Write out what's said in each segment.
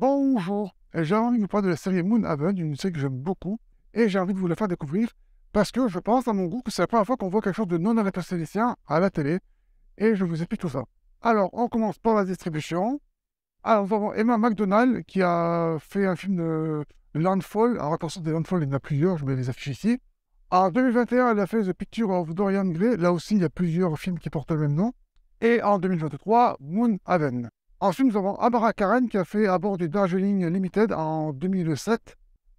Bonjour, j'ai envie de vous parler de la série Moon Haven, une série que j'aime beaucoup, et j'ai envie de vous la faire découvrir parce que je pense à mon goût que c'est la première fois qu'on voit quelque chose de non interstellaire à la télé, et je vous explique tout ça. Alors, on commence par la distribution. Alors, nous avons Emma McDonald qui a fait un film de Landfall. Alors, attention, des Landfall, il y en a plusieurs, je mets les affiches ici. En 2021, elle a fait The Picture of Dorian Gray. Là aussi, il y a plusieurs films qui portent le même nom. Et en 2023, Moon Haven. Ensuite, nous avons Amara Karen qui a fait à bord du Darjeeling Limited en 2007,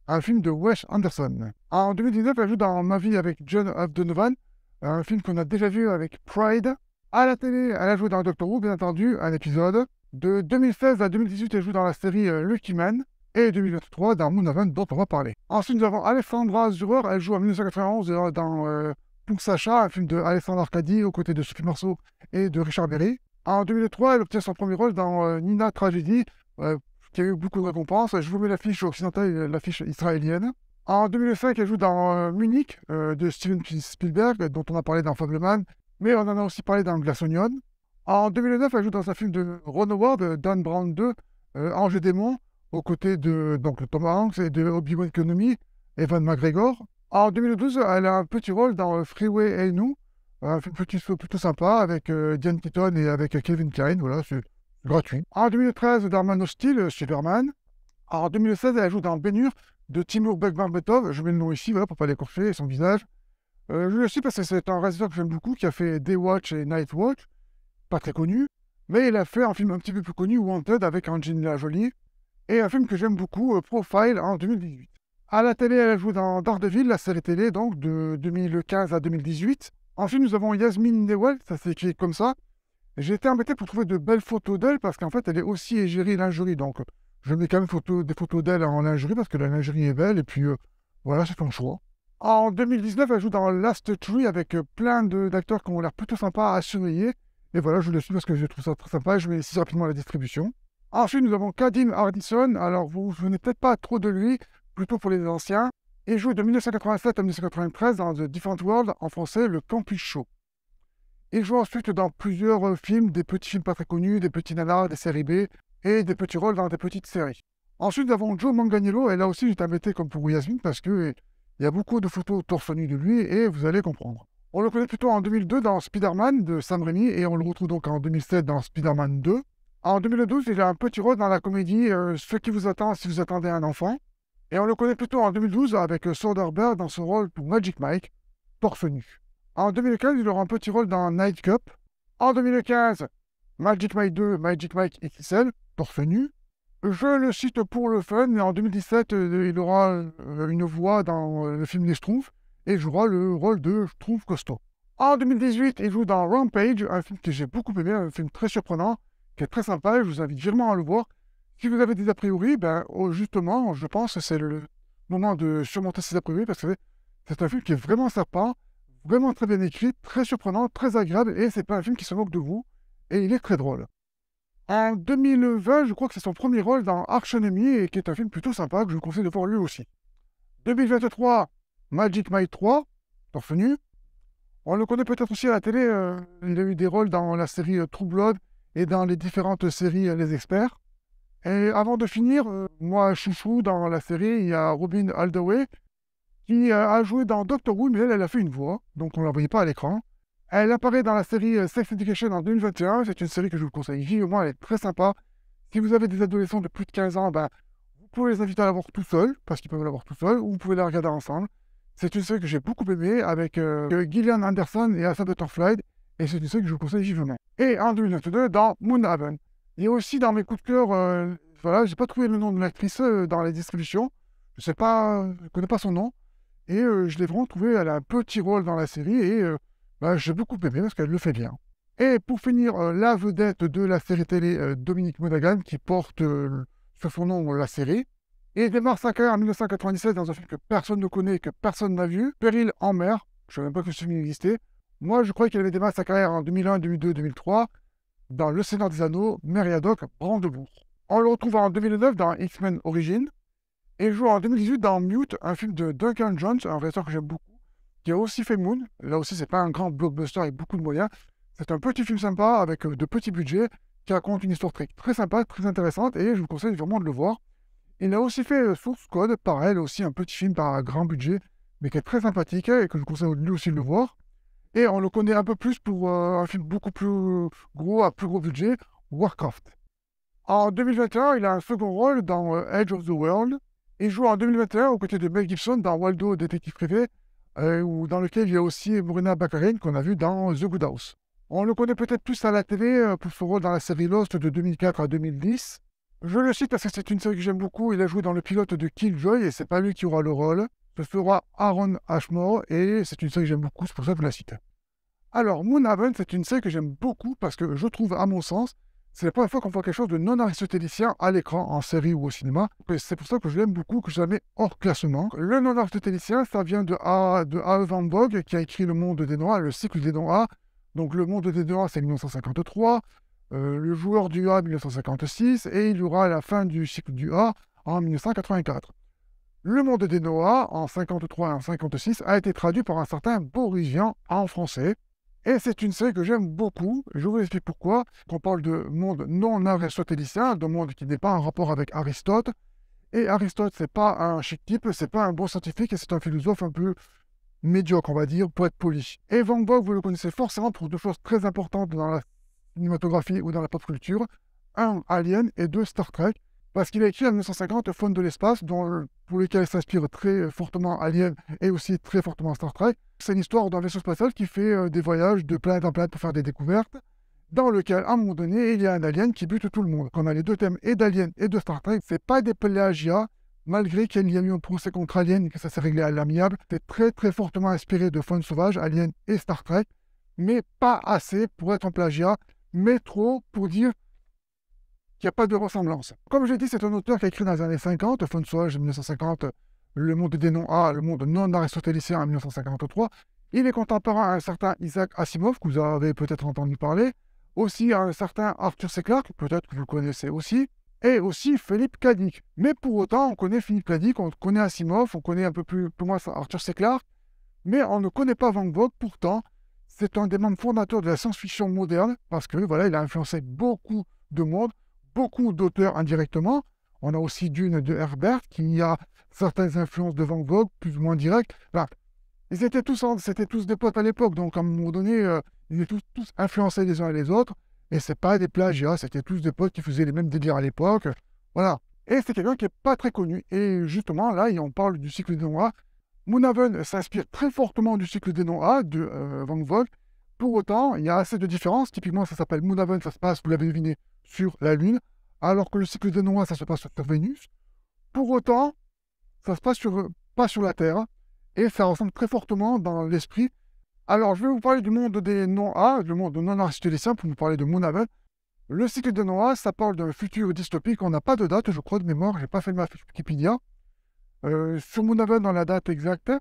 un film de Wes Anderson. En 2019, elle joue dans Ma vie avec John F. Donovan, un film qu'on a déjà vu avec Pride. À la télé, elle a joué dans Doctor Who, bien entendu, un épisode. De 2016 à 2018, elle joue dans la série euh, Lucky Man. Et 2023 dans Moon dont on va parler. Ensuite, nous avons Alexandra Zurer. Elle joue en 1991 euh, dans euh, Punk Sacha, un film de Arcadie, Arcadi, aux côtés de Sophie Marceau et de Richard Berry. En 2003, elle obtient son premier rôle dans euh, Nina Tragedy, euh, qui a eu beaucoup de récompenses. Je vous mets l'affiche occidentale et euh, l'affiche israélienne. En 2005, elle joue dans Munich de Steven Spielberg, dont on a parlé dans Fableman, mais on en a aussi parlé dans Glass Onion. En 2009, elle joue dans un film de Ron Howard, Dan Brown 2, Ange et Démon, aux côtés de donc, Tom Hanks et de Obi-Wan Kenobi, Evan McGregor. En 2012, elle a un petit rôle dans Freeway et nous, un petit plutôt sympa avec euh, Diane Keaton et avec euh, Kevin Klein. Voilà, c'est gratuit. En 2013, Darman Hostile, euh, Superman. En 2016, elle joue dans Bénur de Timur Bekmambetov. Je mets le nom ici, voilà, pour pas l'écorcher, son visage. je le sais parce que c'est un réalisateur que j'aime beaucoup, qui a fait Day Watch et Night Watch. Pas très connu. Mais il a fait un film un petit peu plus connu, Wanted, avec Angelina Jolie. Et un film que j'aime beaucoup, Profile, en 2018. À la télé, elle joue dans Daredevil, la série télé, donc de 2015 à 2018. Ensuite, nous avons Yasmine Newell, ça s'écrit comme ça. J'ai été embêté pour trouver de belles photos d'elle parce qu'en fait, elle est aussi égérie lingerie. Donc, je mets quand même photo, des photos d'elle en lingerie parce que la lingerie est belle. Et puis, euh, voilà, c'est un choix. En 2019, elle joue dans Last Tree avec euh, plein d'acteurs qui ont l'air plutôt sympas à surveiller. Et voilà, je le suis parce que je trouve ça très sympa. Je mets si rapidement la distribution. Ensuite, nous avons Kadim Hardison. Alors, vous ne venez peut-être pas trop de lui, plutôt pour les anciens. Il joue de 1987 à 1993 dans The Different World, en français Le Campus Show. Il joue ensuite dans plusieurs euh, films, des petits films pas très connus, des petits nanas, des séries B, et des petits rôles dans des petites séries. Ensuite, nous avons Joe Manganiello, et là aussi, je invité comme pour Yasmine, parce que euh, il y a beaucoup de photos torse de lui, et vous allez comprendre. On le connaît plutôt en 2002 dans Spider-Man de Sam Raimi, et on le retrouve donc en 2007 dans Spider-Man 2. En 2012, il a un petit rôle dans la comédie euh, Ce qui vous attend si vous attendez un enfant. Et on le connaît plutôt en 2012 avec Soderbergh dans son rôle pour Magic Mike, Porfenu. En 2015, il aura un petit rôle dans Night Cup. En 2015, Magic Mike 2, Magic Mike XL, Porfenu. Je le cite pour le fun, mais en 2017, euh, il aura euh, une voix dans euh, le film Les Schtroumpfs et jouera le rôle de Schtroumpf costaud. En 2018, il joue dans Rampage, un film que j'ai beaucoup aimé, un film très surprenant, qui est très sympa, je vous invite vivement à le voir. Si vous avez des a priori, ben, oh, justement, je pense que c'est le moment de surmonter ces a priori parce que c'est un film qui est vraiment serpent, vraiment très bien écrit, très surprenant, très agréable et c'est pas un film qui se moque de vous et il est très drôle. En 2020, je crois que c'est son premier rôle dans Arch Enemy et qui est un film plutôt sympa que je vous conseille de voir lui aussi. 2023, Magic My 3, Torfenu. On le connaît peut-être aussi à la télé, euh, il a eu des rôles dans la série euh, True Blood et dans les différentes séries euh, Les Experts. Et avant de finir, euh, moi, chouchou, dans la série, il y a Robin Aldaway, qui euh, a joué dans Doctor Who, mais elle, elle a fait une voix, donc on ne la voyait pas à l'écran. Elle apparaît dans la série euh, Sex Education en 2021, c'est une série que je vous conseille vivement, elle est très sympa. Si vous avez des adolescents de plus de 15 ans, ben, vous pouvez les inviter à la voir tout seul, parce qu'ils peuvent la voir tout seul, ou vous pouvez la regarder ensemble. C'est une série que j'ai beaucoup aimée, avec Gillian Anderson et Asa Butterfly, et c'est une série que je vous conseille vivement. Et en 2022, dans Moonhaven. Et aussi dans mes coups de cœur, euh, voilà, j'ai pas trouvé le nom de l'actrice euh, dans la distribution. Je sais pas, je connais pas son nom. Et euh, je l'ai vraiment trouvé, elle a un petit rôle dans la série et bah, j'ai beaucoup aimé parce qu'elle le fait bien. Et pour finir, la vedette de la série télé, Dominique Monaghan, qui porte sur son nom la série. Et il démarre sa carrière en 1997 dans un film que personne ne connaît, que personne n'a vu, Péril en mer. Je ne savais même pas que ce film existait. Moi, je croyais qu'elle avait démarré sa carrière en 2001, 2002, 2003 dans Le Seigneur des Anneaux, Meriadoc Brandebourg. On le retrouve en 2009 dans X-Men Origins et il joue en 2018 dans Mute, un film de Duncan Jones, un réalisateur que j'aime beaucoup, qui a aussi fait Moon. Là aussi, c'est pas un grand blockbuster avec beaucoup de moyens. C'est un petit film sympa avec euh, de petits budgets qui raconte une histoire très, sympa, très intéressante et je vous conseille vraiment de le voir. Il a aussi fait euh, Source Code, pareil, aussi un petit film par un grand budget, mais qui est très sympathique et que je vous conseille lui aussi de le voir. Et on le connaît un peu plus pour euh, un film beaucoup plus gros, à plus gros budget, Warcraft. En 2021, il a un second rôle dans euh, Edge of the World. Il joue en 2021 aux côtés de Mel Gibson dans Waldo, détective privé, euh, dans lequel il y a aussi Bruna Baccarin qu'on a vu dans The Good House. On le connaît peut-être plus à la télé pour son rôle dans la série Lost de 2004 à 2010. Je le cite parce que c'est une série que j'aime beaucoup. Il a joué dans le pilote de Killjoy et c'est pas lui qui aura le rôle ce sera Aaron Ashmore, et c'est une série que j'aime beaucoup, c'est pour ça que je la cite. Alors, Moonhaven, c'est une série que j'aime beaucoup parce que je trouve, à mon sens, c'est la première fois qu'on voit quelque chose de non aristotélicien à l'écran, en série ou au cinéma. C'est pour ça que je l'aime beaucoup, que je la hors classement. Le non aristotélicien, ça vient de De a. Van bogh qui a écrit Le Monde des Noirs, le cycle des Noirs. Donc, Le Monde des Noirs, c'est 1953. Euh, le joueur du A 1956 et il y aura la fin du cycle du A en 1984. Le monde des Noah, en 53 et en 56, a été traduit par un certain Boris en français. Et c'est une série que j'aime beaucoup. Je vous explique pourquoi. On parle de monde non aristotélicien, de monde qui n'est pas en rapport avec Aristote. Et Aristote, c'est pas un chic type, c'est pas un bon scientifique, et c'est un philosophe un peu médiocre, on va dire, pour être poli. Et Van Gogh, vous le connaissez forcément pour deux choses très importantes dans la cinématographie ou dans la pop culture. Un, Alien, et deux, Star Trek parce qu'il a écrit en 1950 euh, Faune de l'espace, dont, euh, pour lequel il s'inspire très euh, fortement Alien et aussi très fortement Star Trek. C'est une histoire d'un vaisseau spatial qui fait des voyages de planète en planète pour faire des découvertes, dans lequel, à un moment donné, il y a un alien qui bute tout le monde. Quand on a les deux thèmes, et d'Alien et de Star Trek, c'est pas des plagiats, malgré qu'il y a eu un procès contre Alien et que ça s'est réglé à l'amiable. C'est très très fortement inspiré de Faune sauvage, Alien et Star Trek, mais pas assez pour être un plagiat, mais trop pour dire qu'il n'y a pas de ressemblance. Comme l'ai dit, c'est un auteur qui a écrit dans les années 50, Fun 1950, Le monde des noms A, Le monde non aristotélicien en 1953. Il est contemporain à un certain Isaac Asimov, que vous avez peut-être entendu parler, aussi à un certain Arthur C. Clarke, peut-être que vous le connaissez aussi, et aussi Philippe Kadik. Mais pour autant, on connaît Philippe Kadik, on connaît Asimov, on connaît un peu plus, plus moins Arthur C. Clarke, mais on ne connaît pas Van Gogh, pourtant, c'est un des membres fondateurs de la science-fiction moderne, parce que voilà, il a influencé beaucoup de monde, beaucoup d'auteurs indirectement. On a aussi Dune de Herbert, qui a certaines influences de Van Gogh, plus ou moins directes. Ils étaient tous, c'était tous des potes à l'époque, donc à un moment donné, euh, ils étaient tous, influencés les uns et les autres. Et c'est pas des plagiats, c'était tous des potes qui faisaient les mêmes délires à l'époque. Voilà. Et c'est quelqu'un qui n'est pas très connu. Et justement, là, on parle du cycle des noms A. Moonhaven s'inspire très fortement du cycle des noms A de euh, Van Gogh. Pour autant, il y a assez de différences. Typiquement, ça s'appelle Moonhaven, ça se passe, vous l'avez deviné, sur la Lune, alors que le cycle des noix, ça se passe sur Vénus. Pour autant, ça se passe sur, pas sur la Terre, et ça ressemble très fortement dans l'esprit. Alors, je vais vous parler du monde des non-A, le monde non aristotélicien, pour vous parler de Moonhaven. Le cycle de Noé, ça parle d'un futur dystopique, on n'a pas de date, je crois, de mémoire, j'ai pas fait ma Wikipédia. Euh, sur Moonhaven, dans la date exacte.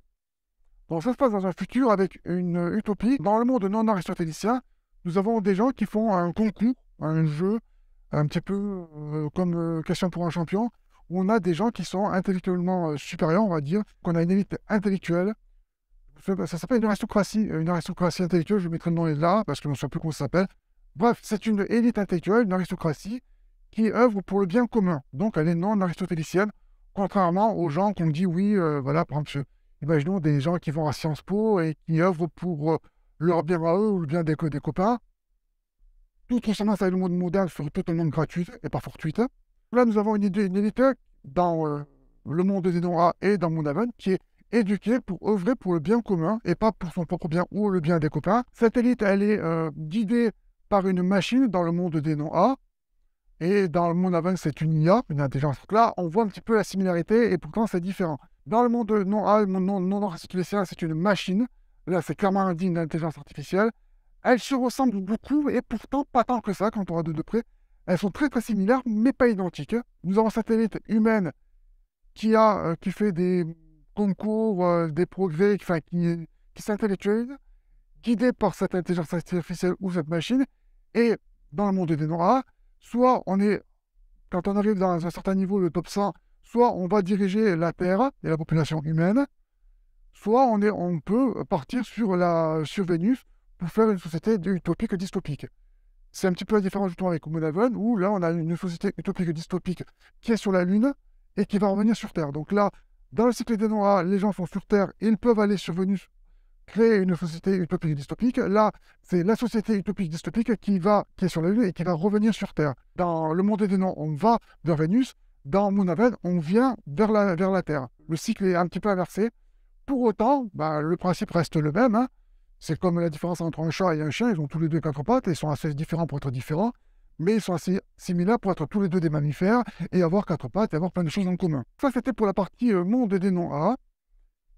Donc, ça se passe dans un futur avec une utopie. Dans le monde non aristotélicien, nous avons des gens qui font un concours, un jeu, un petit peu euh, comme euh, question pour un champion, où on a des gens qui sont intellectuellement euh, supérieurs, on va dire, qu'on a une élite intellectuelle. Ça s'appelle une aristocratie, une aristocratie intellectuelle, je mettrai le nom là, parce que je ne sais plus comment ça s'appelle. Bref, c'est une élite intellectuelle, une aristocratie, qui œuvre pour le bien commun. Donc elle est non aristotélicienne, contrairement aux gens qu'on dit, oui, voilà, par exemple, imaginons des gens qui vont à Sciences Po et qui œuvrent pour leur bien à eux ou le bien des copains. Tout concernant ça le monde moderne sur totalement gratuit et pas fortuite. Hein. Là, nous avons une, idée une élite dans euh, le monde des non-A et dans monde Aven qui est éduquée pour œuvrer pour le bien commun et pas pour son propre bien ou le bien des copains. Cette élite, elle est euh, guidée par une machine dans le monde des non-A. Et dans le monde Aven c'est une IA, une intelligence. Donc là, on voit un petit peu la similarité et pourtant c'est différent. Dans le monde non-A, non, non, non c'est une machine. Là, c'est clairement indigne d'intelligence artificielle elles se ressemblent beaucoup et pourtant pas tant que ça quand on regarde de près. Elles sont très très similaires mais pas identiques. Nous avons un satellite humain, qui, a, euh, qui fait des concours, euh, des progrès, qui, qui, s'intellectualise, guidé par cette intelligence artificielle ou cette machine. Et dans le monde des Noirs, soit on est, quand on arrive dans un certain niveau, le top 100, soit on va diriger la Terre et la population humaine, soit on, est, on peut partir sur, la, sur Vénus faire une société utopique dystopique. C'est un petit peu la différence temps avec Monaven, où là, on a une société utopique dystopique qui est sur la Lune et qui va revenir sur Terre. Donc là, dans le cycle des Noirs, les gens sont sur Terre, ils peuvent aller sur Venus créer une société utopique dystopique. Là, c'est la société utopique dystopique qui, va, qui est sur la Lune et qui va revenir sur Terre. Dans le monde des noms, on va vers Vénus. Dans Monaven, on vient vers la, vers la Terre. Le cycle est un petit peu inversé. Pour autant, bah, le principe reste le même. Hein. C'est comme la différence entre un chat et un chien, ils ont tous les deux quatre pattes, ils sont assez différents pour être différents, mais ils sont assez similaires pour être tous les deux des mammifères et avoir quatre pattes et avoir plein de choses en commun. Ça, c'était pour la partie euh, monde des noms A,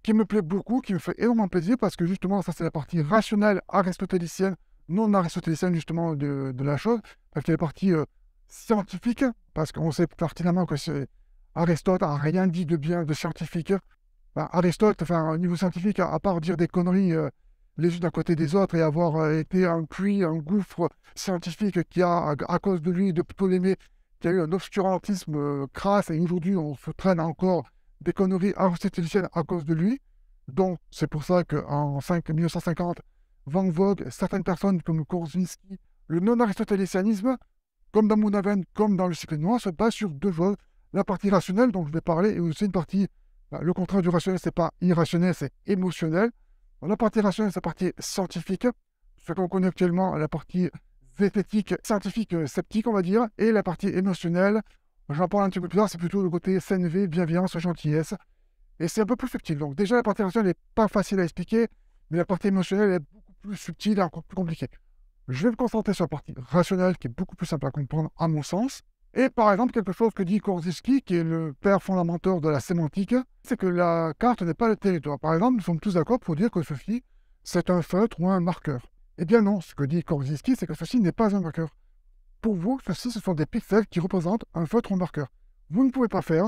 qui me plaît beaucoup, qui me fait énormément plaisir, parce que justement, ça, c'est la partie rationnelle aristotélicienne, non aristotélicienne, justement, de, la chose. C'est la partie euh, scientifique, parce qu'on sait pertinemment que c'est Aristote n'a rien dit de bien de scientifique. Ben, Aristote, enfin, au niveau scientifique, à, part dire des conneries, euh, les unes à côté des autres et avoir euh, été un puits, un gouffre scientifique qui a, à cause de lui, de Ptolémée, qui a eu un obscurantisme euh, crasse, et aujourd'hui on se traîne encore des conneries aristotéliciennes à cause de lui. Donc c'est pour ça qu'en 1950, Van Vogue, certaines personnes comme Korzynski, le non-aristotélicianisme, comme dans Monaven, comme dans le cycle noir, se base sur deux choses. La partie rationnelle dont je vais parler, et aussi une partie, bah, le contraire du rationnel, c'est pas irrationnel, c'est émotionnel. La partie rationnelle, c'est la partie scientifique, ce qu'on connaît actuellement, la partie zététique, scientifique, euh, sceptique, on va dire, et la partie émotionnelle, j'en parle un petit peu plus tard, c'est plutôt le côté CNV, bienveillance, gentillesse, et c'est un peu plus subtil. Donc déjà, la partie rationnelle n'est pas facile à expliquer, mais la partie émotionnelle est beaucoup plus subtile et encore plus compliquée. Je vais me concentrer sur la partie rationnelle, qui est beaucoup plus simple à comprendre à mon sens, et par exemple, quelque chose que dit Korzyski, qui est le père fondateur de la sémantique, c'est que la carte n'est pas le territoire. Par exemple, nous sommes tous d'accord pour dire que ceci, c'est un feutre ou un marqueur. Eh bien non, ce que dit Korzyski, c'est que ceci n'est pas un marqueur. Pour vous, ceci, ce sont des pixels qui représentent un feutre ou un marqueur. Vous ne pouvez pas faire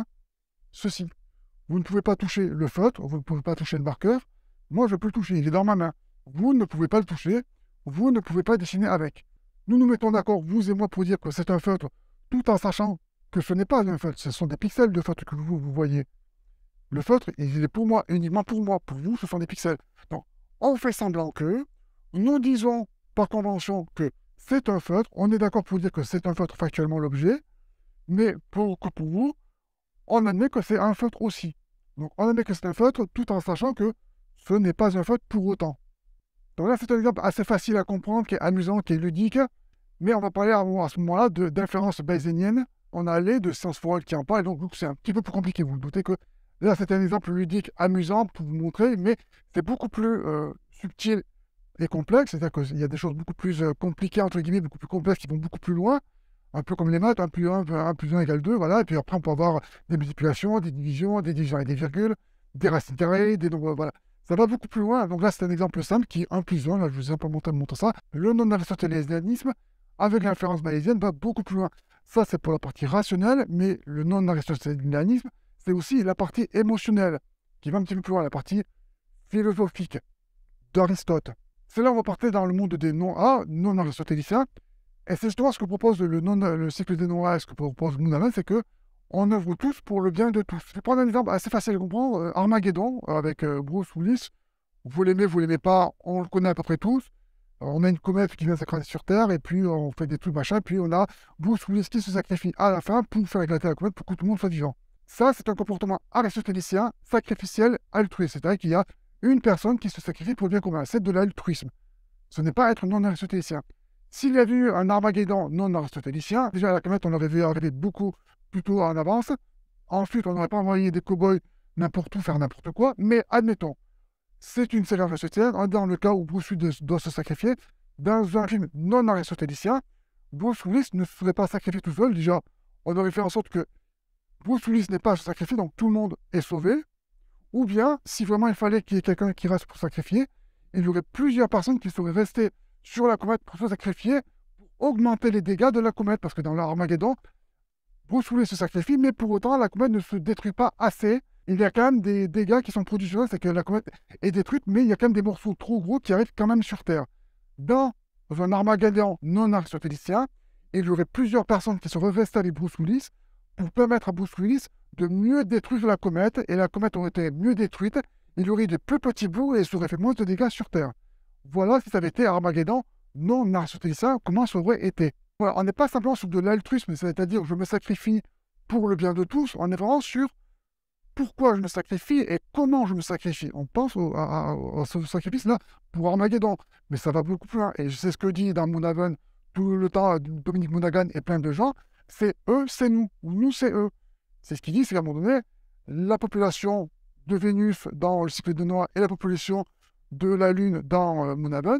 ceci. Vous ne pouvez pas toucher le feutre, vous ne pouvez pas toucher le marqueur. Moi, je peux le toucher, il est dans ma main. Vous ne pouvez pas le toucher, vous ne pouvez pas dessiner avec. Nous nous mettons d'accord, vous et moi, pour dire que c'est un feutre tout en sachant que ce n'est pas un feutre, ce sont des pixels de feutre que vous, voyez. Le feutre, il est pour moi, uniquement pour moi. Pour vous, ce sont des pixels. Donc, on fait semblant que, nous disons par convention que c'est un feutre, on est d'accord pour dire que c'est un feutre factuellement l'objet, mais pour, pour vous, on admet que c'est un feutre aussi. Donc on admet que c'est un feutre tout en sachant que ce n'est pas un feutre pour autant. Donc là, c'est un exemple assez facile à comprendre, qui est amusant, qui est ludique, mais on va parler à, à ce moment-là d'inférence bayésienne. On a allait de sciences All qui en parle, donc c'est un petit peu plus compliqué. Vous, vous doutez que là, c'est un exemple ludique, amusant pour vous montrer, mais c'est beaucoup plus euh, subtil et complexe. C'est-à-dire qu'il y a des choses beaucoup plus euh, compliquées, entre guillemets, beaucoup plus complexes, qui vont beaucoup plus loin un peu comme les maths, 1 plus 1, plus égale 2, voilà, et puis après on peut avoir des multiplications, des divisions, des divisions et des virgules, des racines carrées, des nombres, voilà. Ça va beaucoup plus loin, donc là c'est un exemple simple qui est 1 plus 1, là je vous ai un peu montré, ça, le non-aristotélisme avec l'influence malaisienne, va beaucoup plus loin. Ça, c'est pour la partie rationnelle, mais le non aristotélianisme c'est aussi la partie émotionnelle, qui va un petit peu plus loin, la partie philosophique d'Aristote. C'est là où on va partir dans le monde des non-A, non-aristotéliciens, et c'est justement ce que propose le, non, le cycle des non-A, ce que propose même, c'est que on œuvre tous pour le bien de tous. Je vais prendre un exemple assez facile à comprendre, euh, Armageddon, avec euh, Bruce Willis, vous l'aimez, vous l'aimez pas, on le connaît à peu près tous, on a une comète qui vient s'accrocher sur Terre, et puis on fait des trucs machin, puis on a Bruce Willis qui se sacrifie à la fin pour faire éclater la comète pour que tout le monde soit vivant. Ça, c'est un comportement aristotélicien, sacrificiel, altruiste. C'est-à-dire qu'il y a une personne qui se sacrifie pour le bien commun. C'est de l'altruisme. Ce n'est pas être non-aristotélicien. S'il y avait eu un Armageddon non-aristotélicien, déjà la comète, on aurait vu arriver beaucoup plus tôt en avance. Ensuite, on n'aurait pas envoyé des cow-boys n'importe où faire n'importe quoi. Mais admettons, c'est une qui société hein, dans le cas où Bruce Willis doit se sacrifier. Dans un film non aristotélicien, Bruce Willis ne serait pas sacrifié tout seul. Déjà, on aurait fait en sorte que Bruce Willis n'est pas sacrifier, donc tout le monde est sauvé. Ou bien, si vraiment il fallait qu'il y ait quelqu'un qui reste pour sacrifier, il y aurait plusieurs personnes qui seraient restées sur la comète pour se sacrifier, pour augmenter les dégâts de la comète, parce que dans l'Armageddon, Bruce Willis se sacrifie, mais pour autant, la comète ne se détruit pas assez il y a quand même des dégâts qui sont produits sur c'est que la comète est détruite, mais il y a quand même des morceaux trop gros qui arrivent quand même sur Terre. Dans un Armageddon non arc il y aurait plusieurs personnes qui se revêtent avec Bruce Willis pour permettre à Bruce de mieux détruire la comète, et la comète aurait été mieux détruite, il y aurait des plus petits bouts et ça aurait fait moins de dégâts sur Terre. Voilà si ça avait été Armageddon non arc comment ça aurait été. on n'est pas simplement sur de l'altruisme, c'est-à-dire je me sacrifie pour le bien de tous, on est vraiment sur pourquoi je me sacrifie et comment je me sacrifie. On pense au, à, sacrifice-là pour Armageddon, mais ça va beaucoup plus loin. Et c'est ce que dit dans Moonhaven tout le temps euh, Dominique Monaghan et plein de gens, c'est eux, c'est nous, ou nous, c'est eux. C'est ce qu'il dit, c'est qu'à un moment donné, la population de Vénus dans le cycle de noix et la population de la Lune dans euh,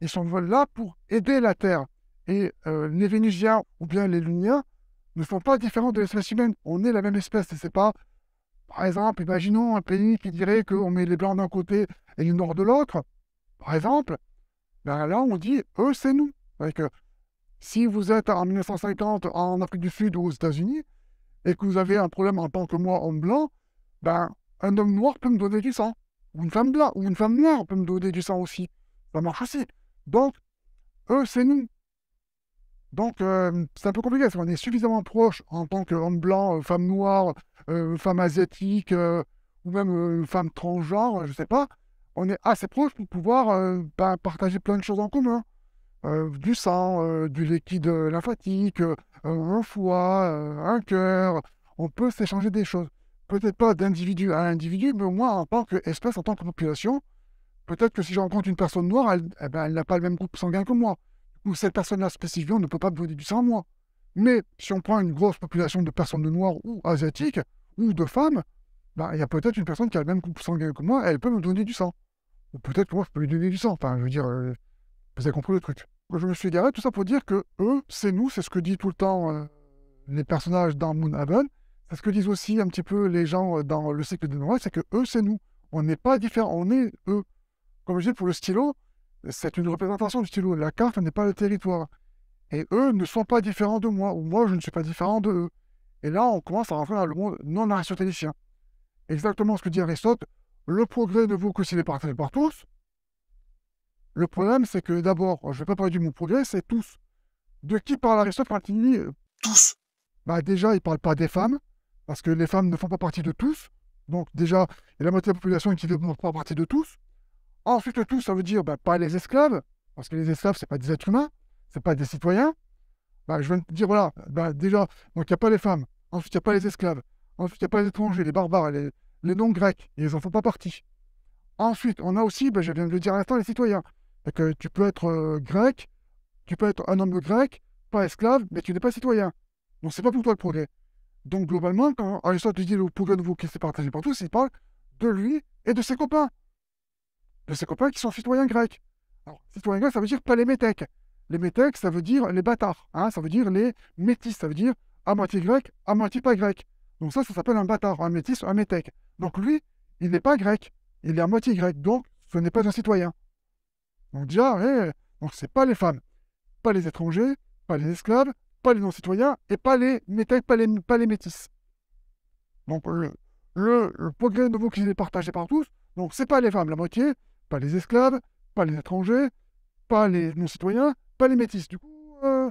ils sont là pour aider la Terre. Et euh, les Vénusiens ou bien les Luniens ne sont pas différents de l'espèce humaine. On est la même espèce, c'est pas par exemple, imaginons un pays qui dirait mmh qu'on met les Blancs d'un côté et les Noirs de l'autre. Par exemple, ben là, on dit eux, c'est nous. si vous êtes en 1950 en Afrique du Sud ou aux États-Unis et que vous avez un problème en tant que moi, homme blanc, ben, un homme noir peut me donner du sang. Ou une femme blanche, ou une femme noire peut me donner du sang aussi. Ça marche aussi. Donc, eux, c'est nous. Donc, euh, c'est un peu compliqué, parce qu'on est suffisamment proche en tant qu'homme blanc, euh, femme noire, euh, femme asiatique, ou même femme transgenre, je sais pas. On est assez proche pour pouvoir ben, partager plein de choses en commun. du sang, du liquide lymphatique, un foie, un cœur. On peut s'échanger des choses. Peut-être pas d'individu à individu, mais moi, en tant qu'espèce, en tant que population. Peut-être que si je rencontre une personne noire, elle eh ben, n'a pas le même groupe sanguin que moi ou cette personne-là spécifiquement ne peut pas donner du sang à moi. Mais si on prend une grosse population de personnes de noires ou asiatiques, ou de femmes, ben, il y a peut-être une personne qui a le même coup sanguin que moi, elle peut me donner du sang. Ou peut-être que moi, je peux lui donner du sang. Enfin, je veux dire, euh, vous avez compris le truc. Je me suis égaré, tout ça pour dire que eux, c'est nous, c'est ce que dit tout le temps euh, les personnages dans Moonhaven, c'est ce que disent aussi un petit peu les gens euh, dans le cycle de Noël, c'est que eux, c'est nous. On n'est pas différents, on est eux. Comme je dis pour le stylo, c'est une représentation du stylo. La carte n'est pas le territoire. Et eux ne sont pas différents de moi, ou moi je ne suis pas différent de eux. Et là, on commence à rentrer dans le monde non aristotélicien. Exactement ce que dit Aristote, le progrès ne vaut que s'il est partagé par tous. Le problème, c'est que d'abord, je ne vais pas parler du mot progrès, c'est tous. De qui parle Aristote quand il dit euh, tous Bah déjà, il ne parle pas des femmes, parce que les femmes ne font pas partie de tous. Donc déjà, il y a la moitié de la population qui ne fait pas partie de tous. Ensuite, tout, ça veut dire bah, pas les esclaves, parce que les esclaves, c'est pas des êtres humains, c'est pas des citoyens. Bah, je viens de te dire, voilà, bah, déjà, donc il n'y a pas les femmes, ensuite, il n'y a pas les esclaves, ensuite, il n'y a pas les étrangers, les barbares, les, non-grecs, ils n'en font pas partie. Ensuite, on a aussi, bah, je viens de le dire à l'instant, les citoyens. Que tu peux être euh, grec, tu peux être un homme grec, pas esclave, mais tu n'es pas citoyen. Donc, c'est pas pour toi le progrès. Donc, globalement, quand te dit le progrès nouveau qui s'est partagé partout, il parle de lui et de ses copains de ses copains qui sont citoyens grecs. Alors, citoyens grecs, ça veut dire pas les métèques. Les métèques, ça veut dire les bâtards, hein, ça veut dire les métis, ça veut dire à moitié grec, à moitié pas grec. Donc ça, ça s'appelle un bâtard, un métis, ou un métèque. Donc lui, il n'est pas grec, il est à moitié grec, donc ce n'est pas un citoyen. Donc déjà, eh, donc c'est pas les femmes, pas les étrangers, pas les esclaves, pas les non-citoyens, et pas les métèques, pas les, métis. Donc euh, le, le, de progrès nouveau qui est partagé par tous, donc c'est pas les femmes la moitié, pas les esclaves, pas les étrangers, pas les non-citoyens, pas les métis. Du coup, euh,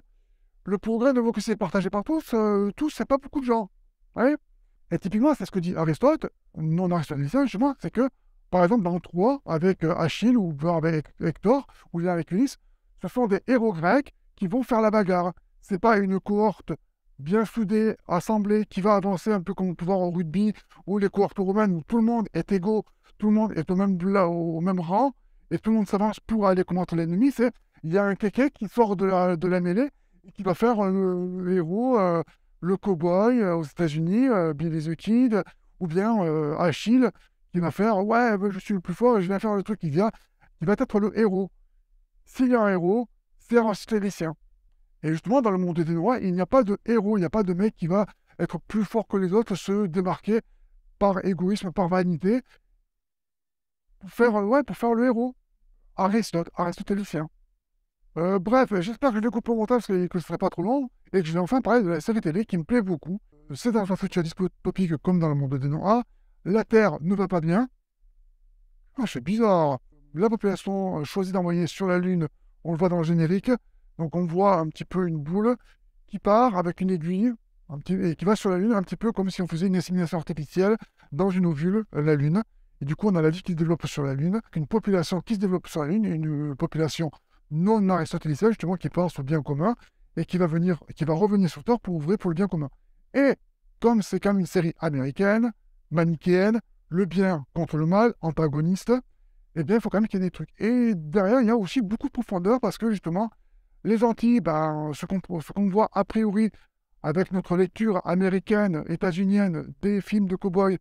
le progrès ne vaut que c'est partagé par tous, euh, tous, c'est pas beaucoup de gens. et typiquement, c'est ce que dit Aristote, non aristotélicien moi, c'est que, par exemple, dans Troie, avec euh, Achille ou avec Hector, ou bien avec Ulysse, ce sont des héros grecs qui vont faire la bagarre. C'est pas une cohorte bien soudée, assemblée, qui va avancer un peu comme on peut voir au rugby, ou les cohortes romaines, où tout le monde est égaux tout le monde est au même, au même rang et tout le monde s'avance pour aller contre l'ennemi, c'est il y a un kéké qui sort de la, mêlée et qui va faire le, euh, le héros, euh, le cowboy euh, aux États-Unis, euh, Billy the Kid, ou bien Achille, qui va faire Ouais, je suis le plus fort je viens faire le truc qui vient, Il va être le héros. S'il y a un héros, c'est Aristotélien. Et justement, dans le monde des Noirs il n'y a pas de héros, il n'y a pas de mec qui va être plus fort que les autres, se démarquer par égoïsme, par vanité, pour faire, ouais, pour faire le héros. Aristote, aristotélicien. Euh, bref, j'espère que je découpe mon montage que, que ce ne serait pas trop long et que je vais enfin parler de la série télé qui me plaît beaucoup. C'est un futur discotopique, comme dans le monde des noms A. La Terre ne va pas bien. Ah, c'est bizarre. La population euh, choisit d'envoyer sur la Lune, on le voit dans le générique. Donc on voit un petit peu une boule qui part avec une aiguille et qui va sur la Lune, un petit peu comme si on faisait une insémination artificielle dans une ovule, la Lune. Et du coup, on a la vie qui se développe sur la Lune, une population qui se développe sur la Lune, une population non aristotélisée justement, qui pense au bien commun et qui va, venir, qui va revenir sur Terre pour ouvrir pour le bien commun. Et comme c'est quand même une série américaine, manichéenne, le bien contre le mal, antagoniste, eh bien, il faut quand même qu'il y ait des trucs. Et derrière, il y a aussi beaucoup de profondeur parce que justement, les Antilles, ben, ce qu'on voit a priori avec notre lecture américaine, états-unienne des films de cow-boys,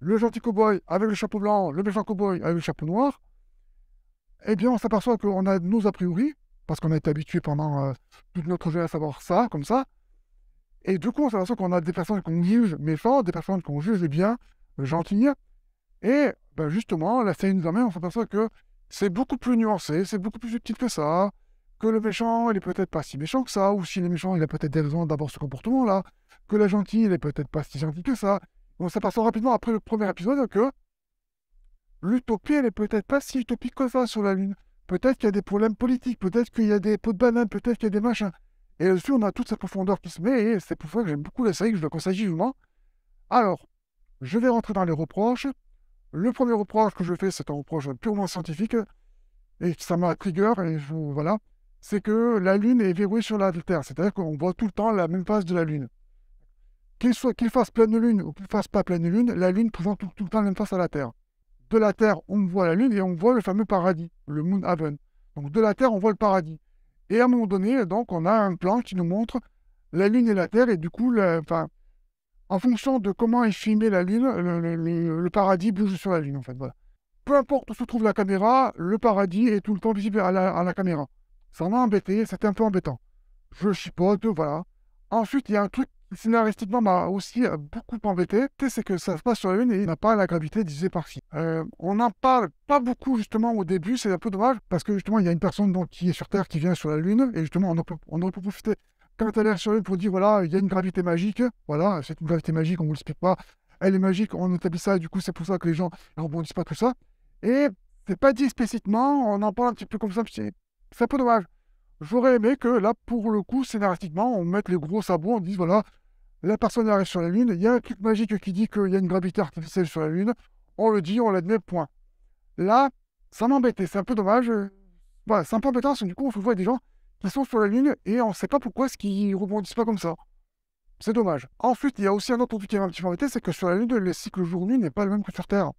le gentil cowboy avec le chapeau blanc, le méchant cowboy avec le chapeau noir, eh bien, on s'aperçoit qu'on a nos a priori, parce qu'on a été habitué pendant euh, toute notre vie à savoir ça, comme ça. Et du coup, on s'aperçoit qu'on a des personnes qu'on juge méchantes, des personnes qu'on juge bien euh, gentilles. Et ben, justement, la série nous amène, on s'aperçoit que c'est beaucoup plus nuancé, c'est beaucoup plus subtil que ça, que le méchant, il est peut-être pas si méchant que ça, ou si le méchant, il a peut-être des raisons d'avoir ce comportement-là, que la gentille, il est peut-être pas si gentil que ça, on s'aperçoit rapidement après le premier épisode que l'utopie, elle est peut-être pas si utopique que ça sur la Lune. Peut-être qu'il y a des problèmes politiques, peut-être qu'il y a des pots de banane, peut-être qu'il y a des machins. Et là-dessus, on a toute cette profondeur qui se met, et c'est pour ça que j'aime beaucoup la série, que je la conseille vivement. Alors, je vais rentrer dans les reproches. Le premier reproche que je fais, c'est un reproche purement scientifique, et ça m'a trigger, et voilà, c'est que la Lune est verrouillée sur la Terre, c'est-à-dire qu'on voit tout le temps la même face de la Lune. Qu'il fasse pleine lune ou qu'il fasse pas pleine lune, la lune pouvant tout, le temps la même face à la Terre. De la Terre, on voit la lune et on voit le fameux paradis, le Moon Haven. Donc de la Terre, on voit le paradis. Et à un moment donné, donc, on a un plan qui nous montre la lune et la Terre, et du coup, en fonction de comment est filmée la lune, le, paradis bouge sur la lune, en fait. Peu importe où se trouve la caméra, le paradis est tout le temps visible à la, à la caméra. Ça m'a embêté, c'était un peu embêtant. Je chipote, voilà. Ensuite, il y a un truc scénaristiquement m'a bah, aussi euh, beaucoup embêté, c'est que ça se passe sur la Lune et il n'a pas la gravité disée par euh, on n'en parle pas beaucoup justement au début, c'est un peu dommage, parce que justement il y a une personne qui est sur Terre qui vient sur la Lune, et justement on, on aurait pu profiter quand elle est sur la Lune pour dire voilà, il y a une gravité magique, voilà, c'est une gravité magique, on ne vous l'explique pas, elle est magique, on établit ça, et du coup c'est pour ça que les gens ne rebondissent pas tout ça. Et c'est pas dit explicitement, on en parle un petit peu comme ça, c'est un peu dommage. J'aurais aimé que là, pour le coup, scénaristiquement, on mette les gros sabots, on dise voilà, la personne arrive sur la Lune, il y a un truc magique qui dit qu'il y a une gravité artificielle sur la Lune, on le dit, on l'admet, point. Là, ça m'embêtait, c'est un peu dommage. Voilà, bah, c'est un peu embêtant, parce que du coup, on voit des gens qui sont sur la Lune et on ne sait pas pourquoi ils ce qu'ils rebondissent pas comme ça. C'est dommage. Ensuite, il y a aussi un autre truc qui m'a un petit peu embêté, c'est que sur la Lune, le cycle jour-nuit n'est pas le même que sur Terre.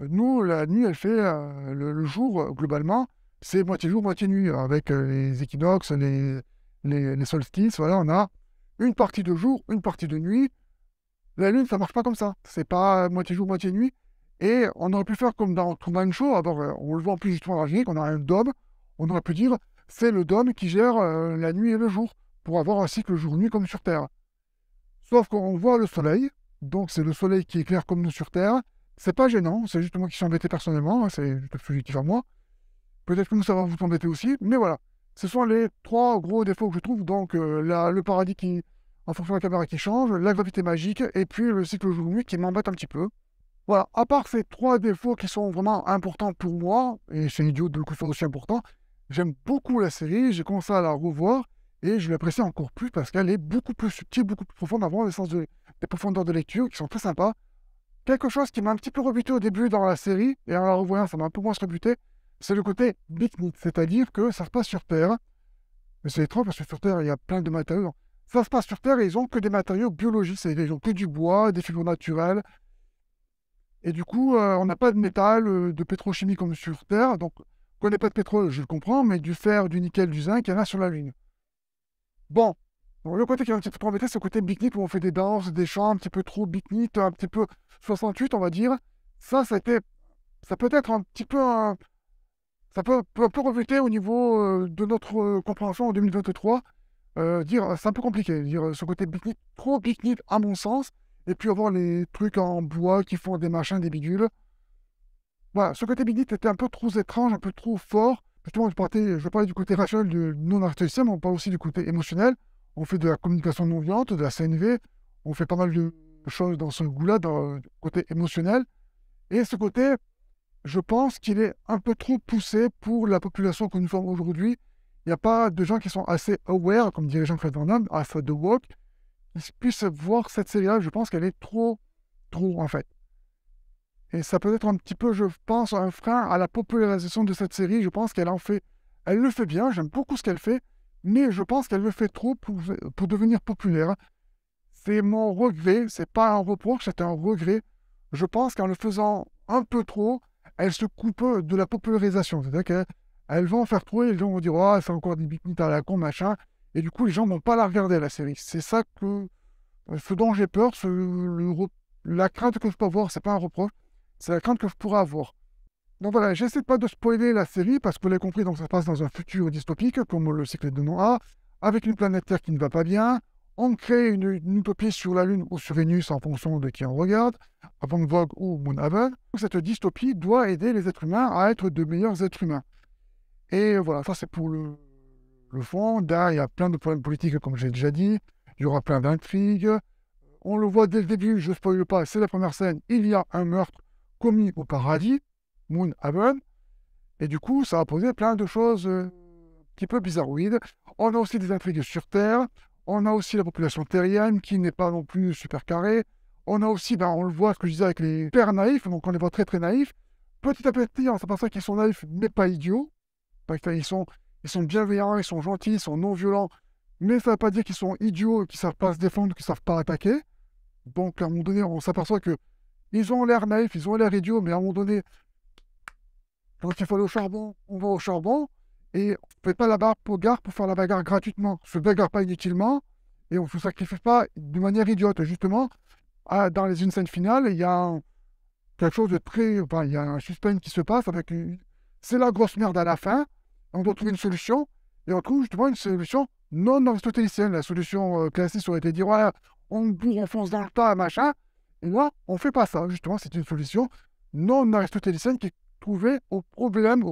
Nous, la nuit, elle fait euh, le, jour, euh, globalement, c'est moitié jour, moitié nuit, avec euh, les équinoxes, les, les, les, solstices, voilà, on a une partie de jour, une partie de nuit. La Lune, ça marche pas comme ça. C'est pas euh, moitié jour, moitié nuit. Et on aurait pu faire comme dans Truman Show, euh, on le voit en plus justement dans la on a un dôme, on aurait pu dire c'est le dôme qui gère euh, la nuit et le jour, pour avoir un cycle jour-nuit comme sur Terre. Sauf qu'on voit le soleil, donc c'est le soleil qui éclaire comme nous sur Terre, c'est pas gênant, c'est justement qui embêté personnellement, hein, c'est subjectif à moi. Peut-être que nous, ça va vous embêter aussi, mais voilà. Ce sont les trois gros défauts que je trouve. Donc, euh, le paradis qui, en fonction de la caméra qui change, la gravité magique, et puis le cycle jour qui m'embête un petit peu. Voilà, à part ces trois défauts qui sont vraiment importants pour moi, et c'est idiot de le coup aussi important, j'aime beaucoup la série, j'ai commencé à la revoir, et je l'apprécie encore plus parce qu'elle est beaucoup plus subtile, beaucoup plus profonde, avant le sens des profondeurs de lecture qui sont très sympas. Quelque chose qui m'a un petit peu rebuté au début dans la série, et en la revoyant, ça m'a un peu moins rebuté, c'est le côté bignite, c'est-à-dire que ça se passe sur Terre. Mais c'est étrange parce que sur Terre, il y a plein de matériaux. Ça se passe sur Terre et ils n'ont que des matériaux biologiques, c'est-à-dire ils n'ont que du bois, des fibres naturelles. Et du coup, euh, on n'a pas de métal, euh, de pétrochimie comme sur Terre. Donc, on connaît pas de pétrole, je le comprends, mais du fer, du nickel, du zinc, il y en a sur la Lune. Bon, donc, le côté qui est un petit peu c'est le côté bignite où on fait des danses, des chants un petit peu trop bitni un petit peu 68, on va dire. Ça, ça, a été... ça peut être un petit peu ça peut, peut, au niveau euh, de notre euh, compréhension en 2023. Euh, dire c'est un peu compliqué, dire ce côté big trop big à mon sens, et puis avoir les trucs en bois qui font des machins, des bidules. Voilà, ce côté big était un peu trop étrange, un peu trop fort. Justement, je, je parlais du côté rationnel du non mais on parle aussi du côté émotionnel. On fait de la communication non violente, de la CNV, on fait pas mal de choses dans ce goût-là, dans côté émotionnel. Et ce côté je pense qu'il est un peu trop poussé pour la population que nous sommes aujourd'hui. Il n'y a pas de gens qui sont assez aware, comme dirait Jean-Claude Van Damme, à The Walk, qui puissent voir cette série-là. Je pense qu'elle est trop, trop, en fait. Et ça peut être un petit peu, je pense, un frein à la popularisation de cette série. Je pense qu'elle en fait. Elle le fait bien, j'aime beaucoup ce qu'elle fait, mais je pense qu'elle le fait trop pour, pour devenir populaire. C'est mon regret, c'est pas un reproche, c'est un regret. Je pense qu'en le faisant un peu trop, elle se coupe de la popularisation. C'est-à-dire qu'elle va en faire et les gens vont dire Ah, c'est encore des bikinis à la con, machin. Et du coup, les gens n'ont pas la regarder, la série. C'est ça que. Euh, ce dont j'ai peur, la crainte que je peux avoir, c'est pas un reproche, c'est la crainte que je pourrais avoir. Donc voilà, j'essaie pas de spoiler la série, parce que vous l'avez compris, donc ça passe dans un futur dystopique, comme le cycle de Noah, avec une planète Terre qui ne va pas bien, on crée une, utopie sur la Lune ou sur Vénus en fonction de qui on regarde, avant Vogue ou Moonhaven. Cette dystopie doit aider les êtres humains à être de meilleurs êtres humains. Et voilà, ça c'est pour le, fond. Derrière, il y a plein de problèmes politiques, comme j'ai déjà dit. Il y aura plein d'intrigues. On le voit dès le début, je ne spoil pas, c'est la première scène. Il y a un meurtre commis au paradis, Moonhaven. Et du coup, ça a posé plein de choses euh, un petit peu bizarroïdes. On a aussi des intrigues sur Terre. On a aussi la population terrienne qui n'est pas non plus super carrée. On a aussi, ben, on le voit, ce que je disais avec les pères naïfs, donc on les voit très très naïfs. Petit à petit, on s'aperçoit qu'ils sont naïfs, mais pas idiots. Ils sont, ils sont bienveillants, ils sont gentils, ils sont non violents, mais ça ne veut pas dire qu'ils sont idiots, qu'ils ne savent pas se défendre, qu'ils ne savent pas attaquer. Donc, à un moment donné, on s'aperçoit que ils ont l'air naïfs, ils ont l'air idiots, mais à un moment donné, quand il faut aller au charbon, on va au charbon et on ne fait pas la barre pour pour faire la bagarre gratuitement. On ne se bagarre pas inutilement et on ne se sacrifie pas de manière idiote. Justement, dans les une scènes finales, il y a quelque chose de très. Enfin, il y a un suspense qui se passe avec une. C'est la grosse merde à la fin. On doit trouver une solution et on trouve justement une solution non aristotélicienne. La solution euh, classique aurait été dire ouais, on fonce dans le tas, machin. Et là, on fait pas ça. Justement, c'est une solution non aristotélicienne qui est trouvée au problème,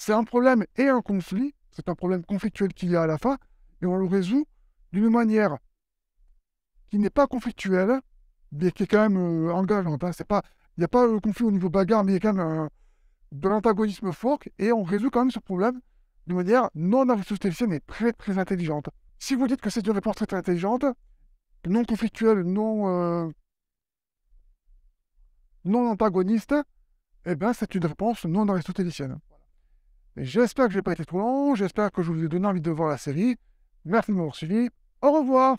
c'est un problème et un conflit, c'est un problème conflictuel qu'il y a à la fin, et on le résout d'une manière qui n'est pas conflictuelle, mais qui est quand même euh, engageante. Hein. il n'y a pas le euh, conflit au niveau bagarre, mais il y a quand même euh, de l'antagonisme fort, et on résout quand même ce problème d'une manière non aristotélicienne et très très intelligente. Si vous dites que c'est une réponse très, intelligente, non conflictuelle, non, non antagoniste, eh bien c'est une réponse non aristotélicienne. J'espère que je n'ai pas été trop long, j'espère que je vous ai donné envie de voir la série. Merci de m'avoir suivi. Au revoir